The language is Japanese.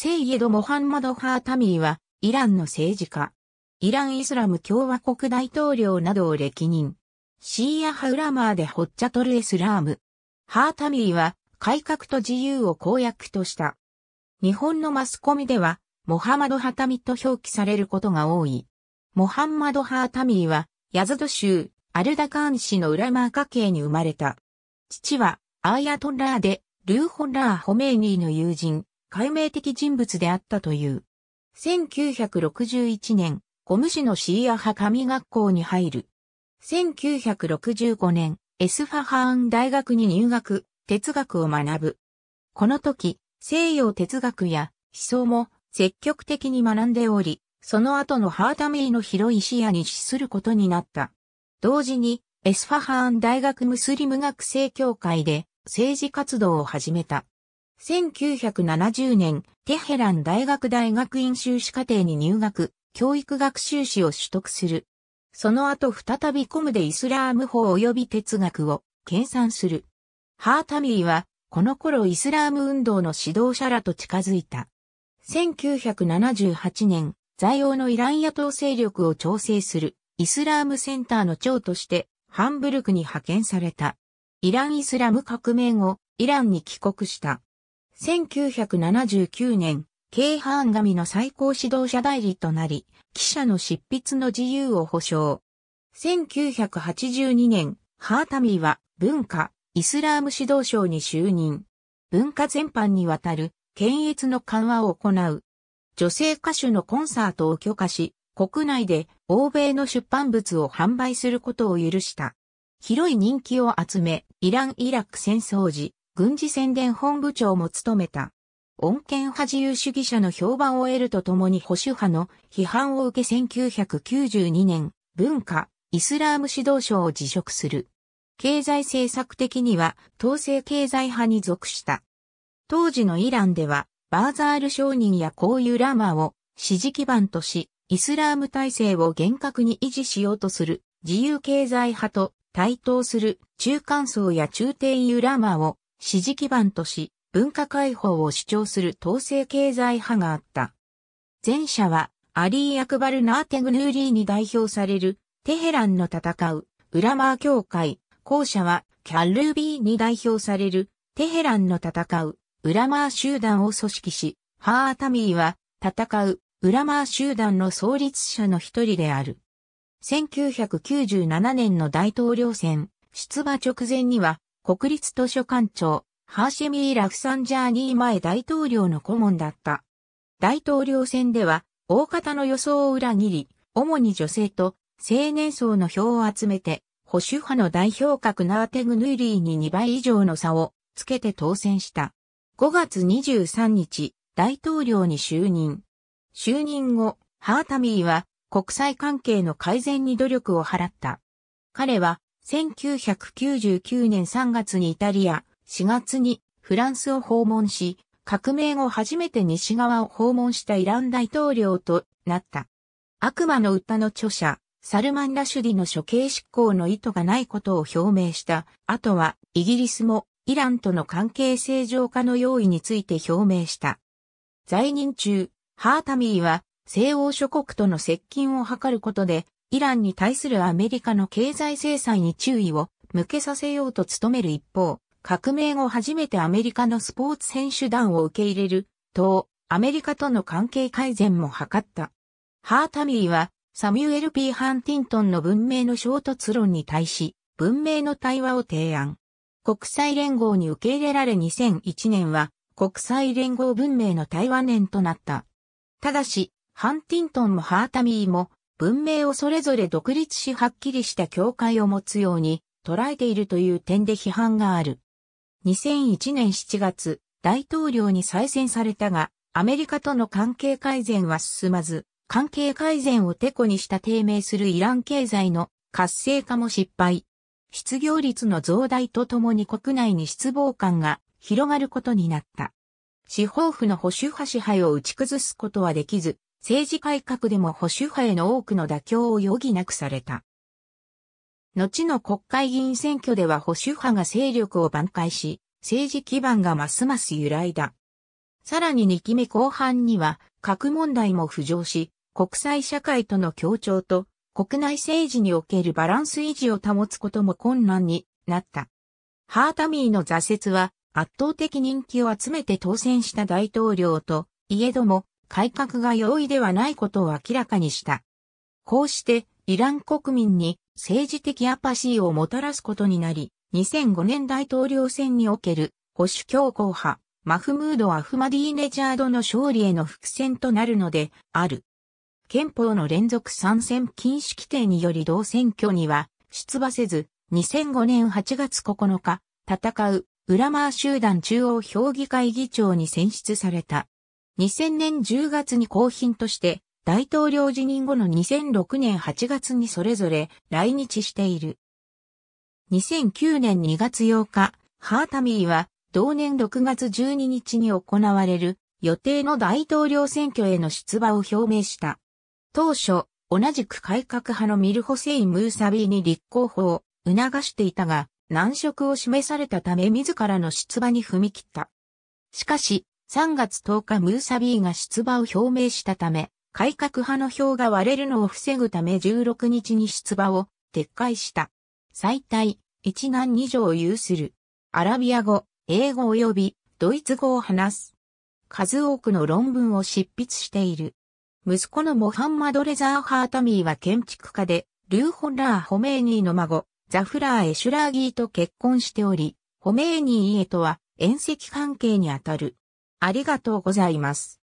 セイエド・モハンマド・ハータミーは、イランの政治家。イランイスラム共和国大統領などを歴任。シーアハウラマーでホッチャトル・エスラーム。ハータミーは、改革と自由を公約とした。日本のマスコミでは、モハマド・ハタミと表記されることが多い。モハンマド・ハータミーは、ヤズド州、アルダカーン市のウラマー家系に生まれた。父は、アーヤトンラーで、ルーホンラー・ホメイニーの友人、解明的人物であったという。1961年、ゴム氏のシーア派神学校に入る。1965年、エスファハーン大学に入学、哲学を学ぶ。この時、西洋哲学や思想も積極的に学んでおり、その後のハーダメイの広い視野に資することになった。同時に、エスファハーン大学ムスリム学生協会で政治活動を始めた。1970年、テヘラン大学大学院修士課程に入学、教育学修士を取得する。その後再びコムでイスラーム法及び哲学を研鑽する。ハータミーは、この頃イスラーム運動の指導者らと近づいた。1978年、在王のイラン野党勢力を調整するイスラームセンターの長としてハンブルクに派遣された。イランイスラム革命後、イランに帰国した。1979年、京阪神の最高指導者代理となり、記者の執筆の自由を保障。1982年、ハータミーは文化、イスラーム指導省に就任。文化全般にわたる検閲の緩和を行う。女性歌手のコンサートを許可し、国内で欧米の出版物を販売することを許した。広い人気を集め、イラン・イラク戦争時、軍事宣伝本部長も務めた。穏健派自由主義者の評判を得るとともに保守派の批判を受け1992年、文化、イスラーム指導省を辞職する。経済政策的には統制経済派に属した。当時のイランでは、バーザール商人やこういうラマを支持基盤とし、イスラーム体制を厳格に維持しようとする自由経済派と対等する中間層や中低ユラマを支持基盤とし、文化解放を主張する統制経済派があった。前者は、アリー・アクバル・ナーテグヌーリーに代表される、テヘランの戦う、ウラマー教会。後者は、キャルビーに代表される、テヘランの戦う、ウラマー集団を組織し、ハータミーは、戦う、ウラマー集団の創立者の一人である。1997年の大統領選、出馬直前には、国立図書館長、ハーシェミー・ラフサンジャーニー前大統領の顧問だった。大統領選では、大方の予想を裏切り、主に女性と青年層の票を集めて、保守派の代表格ナーテグヌイリーに2倍以上の差をつけて当選した。5月23日、大統領に就任。就任後、ハータミーは国際関係の改善に努力を払った。彼は1999年3月にイタリア、4月にフランスを訪問し、革命後初めて西側を訪問したイラン大統領となった。悪魔の歌の著者、サルマン・ラシュディの処刑執行の意図がないことを表明した。あとは、イギリスもイランとの関係正常化の用意について表明した。在任中、ハータミーは西欧諸国との接近を図ることでイランに対するアメリカの経済制裁に注意を向けさせようと努める一方、革命後初めてアメリカのスポーツ選手団を受け入れる、と、アメリカとの関係改善も図った。ハータミーは、サミュエル・ P・ ハンティントンの文明の衝突論に対し、文明の対話を提案。国際連合に受け入れられ2001年は、国際連合文明の対話年となった。ただし、ハンティントンもハータミーも、文明をそれぞれ独立しはっきりした境界を持つように捉えているという点で批判がある。2001年7月、大統領に再選されたが、アメリカとの関係改善は進まず、関係改善をテコにした低迷するイラン経済の活性化も失敗。失業率の増大とともに国内に失望感が広がることになった。司法府の保守派支配を打ち崩すことはできず、政治改革でも保守派への多くの妥協を余儀なくされた。後の国会議員選挙では保守派が勢力を挽回し、政治基盤がますます揺らいだ。さらに2期目後半には、核問題も浮上し、国際社会との協調と、国内政治におけるバランス維持を保つことも困難になった。ハータミーの挫折は圧倒的人気を集めて当選した大統領と、いえども改革が容易ではないことを明らかにした。こうして、イラン国民に政治的アパシーをもたらすことになり、2005年大統領選における保守強硬派、マフムード・アフマディーネジャードの勝利への伏線となるのである。憲法の連続参戦禁止規定により同選挙には出馬せず、2005年8月9日、戦う、ウラマー集団中央評議会議長に選出された。2000年10月に公品として大統領辞任後の2006年8月にそれぞれ来日している。2009年2月8日、ハータミーは同年6月12日に行われる予定の大統領選挙への出馬を表明した。当初、同じく改革派のミルホセイ・ムーサビーに立候補を促していたが、難色を示されたため自らの出馬に踏み切った。しかし、3月10日ムーサビーが出馬を表明したため、改革派の票が割れるのを防ぐため16日に出馬を撤回した。最大、一男二女を有する。アラビア語、英語及びドイツ語を話す。数多くの論文を執筆している。息子のモハンマド・レザー・ハートミーは建築家で、ルー・ホラー・ホメーニーの孫、ザフラー・エシュラーギーと結婚しており、ホメーニー家とは遠赤関係にあたる。ありがとうございます。